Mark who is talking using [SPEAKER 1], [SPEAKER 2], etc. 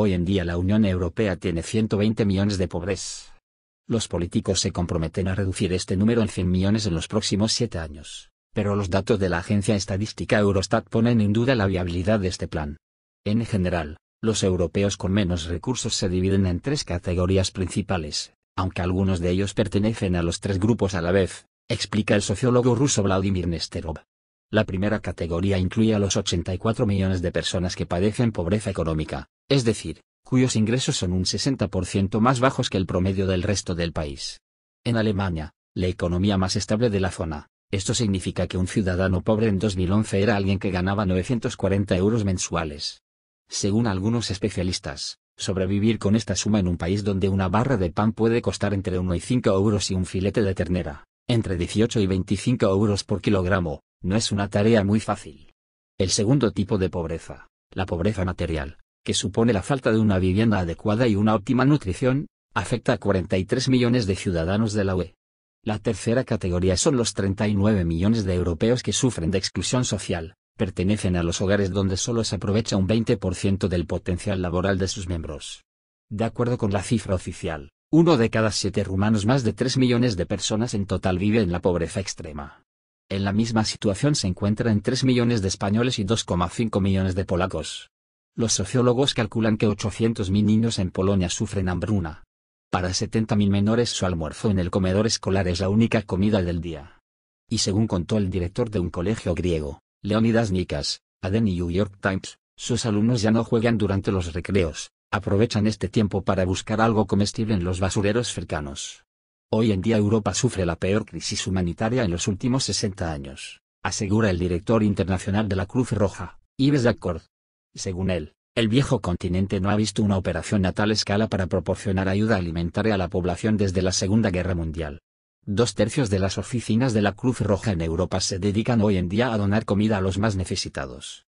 [SPEAKER 1] Hoy en día la Unión Europea tiene 120 millones de pobres. Los políticos se comprometen a reducir este número en 100 millones en los próximos siete años, pero los datos de la agencia estadística Eurostat ponen en duda la viabilidad de este plan. En general, los europeos con menos recursos se dividen en tres categorías principales, aunque algunos de ellos pertenecen a los tres grupos a la vez, explica el sociólogo ruso Vladimir Nesterov. La primera categoría incluye a los 84 millones de personas que padecen pobreza económica, es decir, cuyos ingresos son un 60% más bajos que el promedio del resto del país. En Alemania, la economía más estable de la zona, esto significa que un ciudadano pobre en 2011 era alguien que ganaba 940 euros mensuales. Según algunos especialistas, sobrevivir con esta suma en un país donde una barra de pan puede costar entre 1 y 5 euros y un filete de ternera, entre 18 y 25 euros por kilogramo, no es una tarea muy fácil. El segundo tipo de pobreza, la pobreza material, que supone la falta de una vivienda adecuada y una óptima nutrición, afecta a 43 millones de ciudadanos de la UE. La tercera categoría son los 39 millones de europeos que sufren de exclusión social, pertenecen a los hogares donde solo se aprovecha un 20% del potencial laboral de sus miembros. De acuerdo con la cifra oficial, uno de cada siete rumanos más de 3 millones de personas en total vive en la pobreza extrema. En la misma situación se encuentran 3 millones de españoles y 2,5 millones de polacos. Los sociólogos calculan que 800.000 niños en Polonia sufren hambruna. Para 70.000 menores su almuerzo en el comedor escolar es la única comida del día. Y según contó el director de un colegio griego, Leonidas Nikas, a The New York Times, sus alumnos ya no juegan durante los recreos, aprovechan este tiempo para buscar algo comestible en los basureros cercanos. Hoy en día Europa sufre la peor crisis humanitaria en los últimos 60 años, asegura el director internacional de la Cruz Roja, Ives Accord, según él, el viejo continente no ha visto una operación a tal escala para proporcionar ayuda alimentaria a la población desde la Segunda Guerra Mundial. Dos tercios de las oficinas de la Cruz Roja en Europa se dedican hoy en día a donar comida a los más necesitados.